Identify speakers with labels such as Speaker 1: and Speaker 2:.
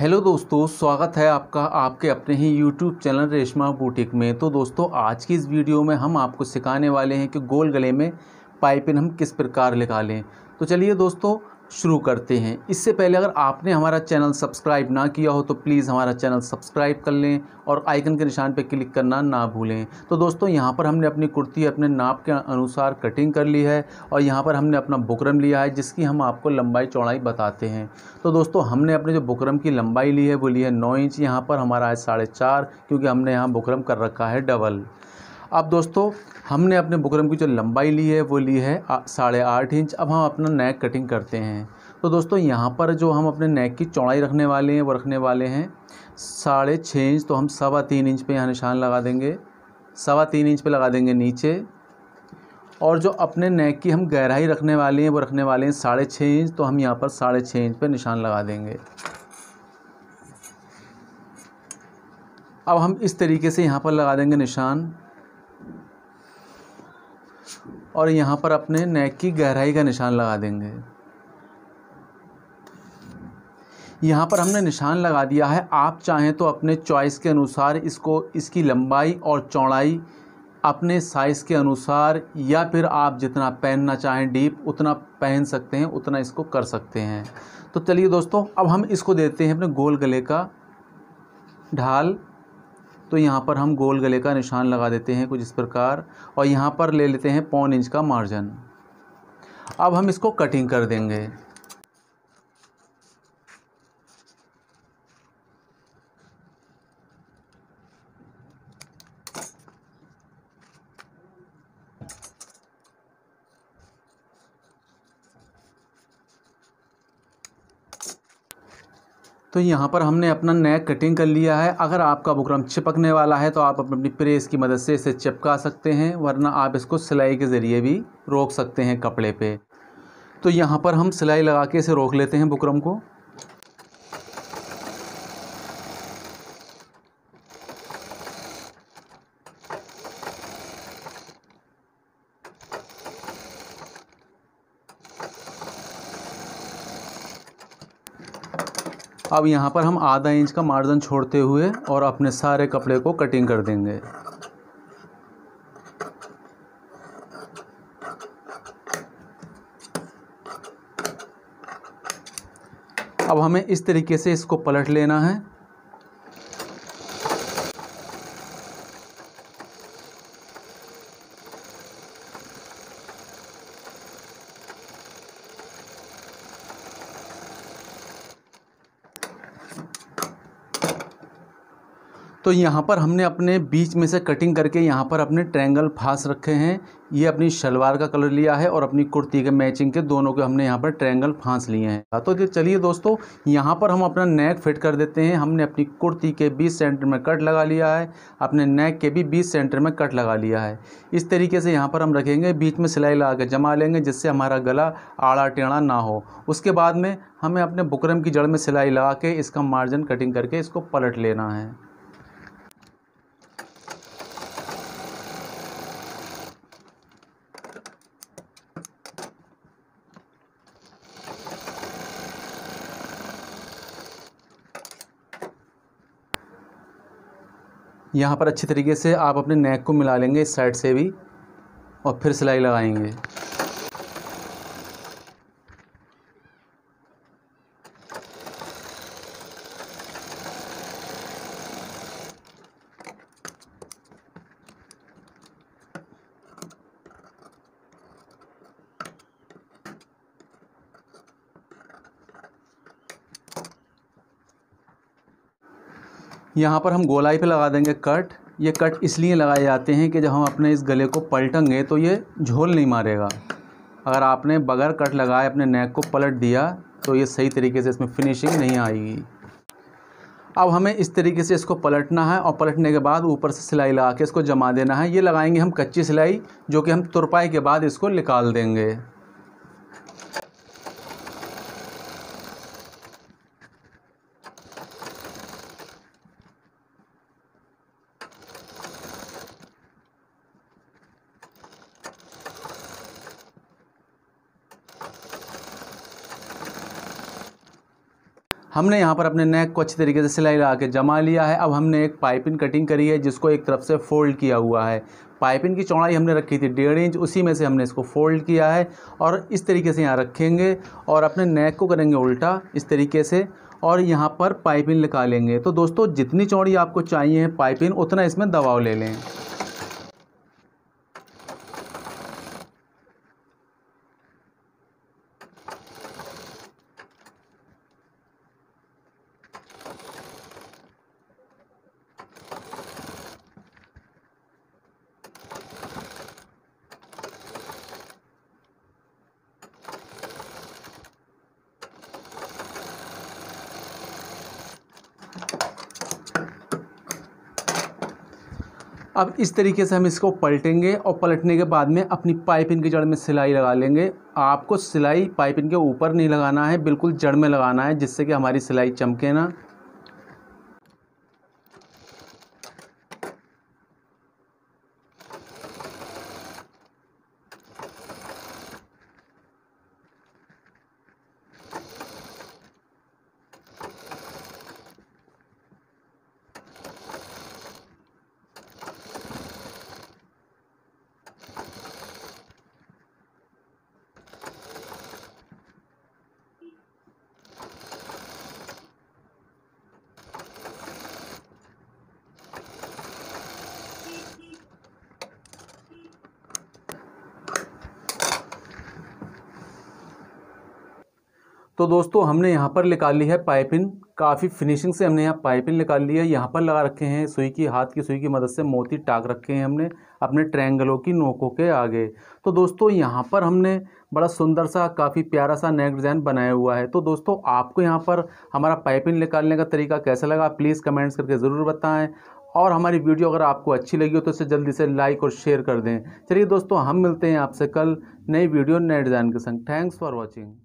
Speaker 1: hello दोस्तों स्वागत है आपका आपके अपने ही यूट्यूब चैनल रेशमा बुटीक में तो दोस्तों आज की इस वीडियो में हम आपको सिखाने वाले हैं कि गोल गले में पाइपिन हम किस प्रकार लगा लें तो चलिए दोस्तों शुरू करते हैं इससे पहले अगर आपने हमारा चैनल सब्सक्राइब ना किया हो तो प्लीज़ हमारा चैनल सब्सक्राइब कर लें और आइकन के निशान पर क्लिक करना ना भूलें तो दोस्तों यहाँ पर हमने अपनी कुर्ती अपने नाप के अनुसार कटिंग कर ली है और यहाँ पर हमने अपना बुकरम लिया है जिसकी हम आपको लंबाई चौड़ाई बताते हैं तो दोस्तों हमने अपने जो बुकरम की लंबाई ली है वो ली है नौ इंच यहाँ पर हमारा है साढ़े चार क्योंकि हमने यहाँ बुकरम कर रखा है डबल अब दोस्तों हमने अपने बुकरम की जो लंबाई ली है वो ली है साढ़े आठ इंच अब हम अपना नेक कटिंग करते हैं तो दोस्तों यहाँ पर जो हम अपने नेक की चौड़ाई रखने वाले हैं वो रखने वाले हैं साढ़े छः इंच तो हम सवा तीन इंच पे यहाँ निशान लगा देंगे सवा तीन इंच पे लगा देंगे नीचे और जो अपने नेक की हम गहराई रखने वाले हैं वो रखने वाले हैं साढ़े छः इंच तो हम यहाँ पर साढ़े छः इंच पर निशान लगा देंगे अब हम इस तरीके से यहाँ पर लगा देंगे निशान और यहाँ पर अपने नेक की गहराई का निशान लगा देंगे यहाँ पर हमने निशान लगा दिया है आप चाहें तो अपने चॉइस के अनुसार इसको इसकी लंबाई और चौड़ाई अपने साइज़ के अनुसार या फिर आप जितना पहनना चाहें डीप उतना पहन सकते हैं उतना इसको कर सकते हैं तो चलिए दोस्तों अब हम इसको देते हैं अपने गोल गले का ढाल तो यहाँ पर हम गोल गले का निशान लगा देते हैं कुछ इस प्रकार और यहाँ पर ले लेते हैं पौन इंच का मार्जिन अब हम इसको कटिंग कर देंगे तो यहाँ पर हमने अपना नेक कटिंग कर लिया है अगर आपका बुकरम चिपकने वाला है तो आप अपनी प्रेस की मदद से इसे चिपका सकते हैं वरना आप इसको सिलाई के ज़रिए भी रोक सकते हैं कपड़े पे तो यहाँ पर हम सिलाई लगा के इसे रोक लेते हैं बुकरम को अब यहाँ पर हम आधा इंच का मार्जिन छोड़ते हुए और अपने सारे कपड़े को कटिंग कर देंगे अब हमें इस तरीके से इसको पलट लेना है तो यहाँ पर हमने अपने बीच में से कटिंग करके यहाँ पर अपने ट्रैंगल फांस रखे हैं ये अपनी शलवार का कलर लिया है और अपनी कुर्ती के मैचिंग के दोनों के हमने यहाँ पर ट्रैंगल फांस लिए हैं तो चलिए दोस्तों यहाँ पर हम अपना नेक फिट कर देते हैं हमने अपनी कुर्ती के बीच सेंटर में कट लगा लिया है अपने नेक के भी बीच सेंटर में कट लगा लिया है इस तरीके से यहाँ पर हम रखेंगे बीच में सिलाई लगा के जमा लेंगे जिससे हमारा गला आड़ा टेढ़ा ना हो उसके बाद में हमें अपने बुकरम की जड़ में सिलाई लगा के इसका मार्जिन कटिंग करके इसको पलट लेना है यहाँ पर अच्छी तरीके से आप अपने नेक को मिला लेंगे इस साइड से भी और फिर सिलाई लगाएंगे यहाँ पर हम गोलाई पे लगा देंगे कट ये कट इसलिए लगाए जाते हैं कि जब हम अपने इस गले को पलटेंगे तो ये झोल नहीं मारेगा अगर आपने बगैर कट लगाए अपने नेक को पलट दिया तो ये सही तरीके से इसमें फिनिशिंग नहीं आएगी अब हमें इस तरीके से इसको पलटना है और पलटने के बाद ऊपर से सिलाई लगा के इसको जमा देना है ये लगाएंगे हम कच्ची सिलाई जो कि हम तुरपाई के बाद इसको निकाल देंगे हमने यहाँ पर अपने नेक को अच्छी तरीके से सिलाई लगा के जमा लिया है अब हमने एक पाइपिन कटिंग करी है जिसको एक तरफ से फोल्ड किया हुआ है पाइपिंग की चौड़ाई हमने रखी थी डेढ़ इंच उसी में से हमने इसको फोल्ड किया है और इस तरीके से यहाँ रखेंगे और अपने नेक को करेंगे उल्टा इस तरीके से और यहाँ पर लगा निकालेंगे तो दोस्तों जितनी चौड़ी आपको चाहिए पाइपिंग उतना इसमें दबाव ले लें अब इस तरीके से हम इसको पलटेंगे और पलटने के बाद में अपनी पाइपिंग की जड़ में सिलाई लगा लेंगे आपको सिलाई पाइपिंग के ऊपर नहीं लगाना है बिल्कुल जड़ में लगाना है जिससे कि हमारी सिलाई चमके ना तो दोस्तों हमने यहाँ पर निकाल ली है पाइपिन काफ़ी फिनिशिंग से हमने यहाँ पाइपिन निकाल ली है यहाँ पर लगा रखे हैं सुई की हाथ की सुई की मदद से मोती टाक रखे हैं हमने अपने ट्रैंगलों की नोकों के आगे तो दोस्तों यहाँ पर हमने बड़ा सुंदर सा काफ़ी प्यारा सा नेक डिज़ाइन बनाया हुआ है तो दोस्तों आपको यहाँ पर हमारा पाइपिन निकालने का तरीका कैसा लगा प्लीज़ कमेंट्स करके ज़रूर बताएँ और हमारी वीडियो अगर आपको अच्छी लगी हो तो इसे जल्दी से लाइक और शेयर कर दें चलिए दोस्तों हम मिलते हैं आपसे कल नई वीडियो नए डिज़ाइन के संग थैंक्स फॉर वॉचिंग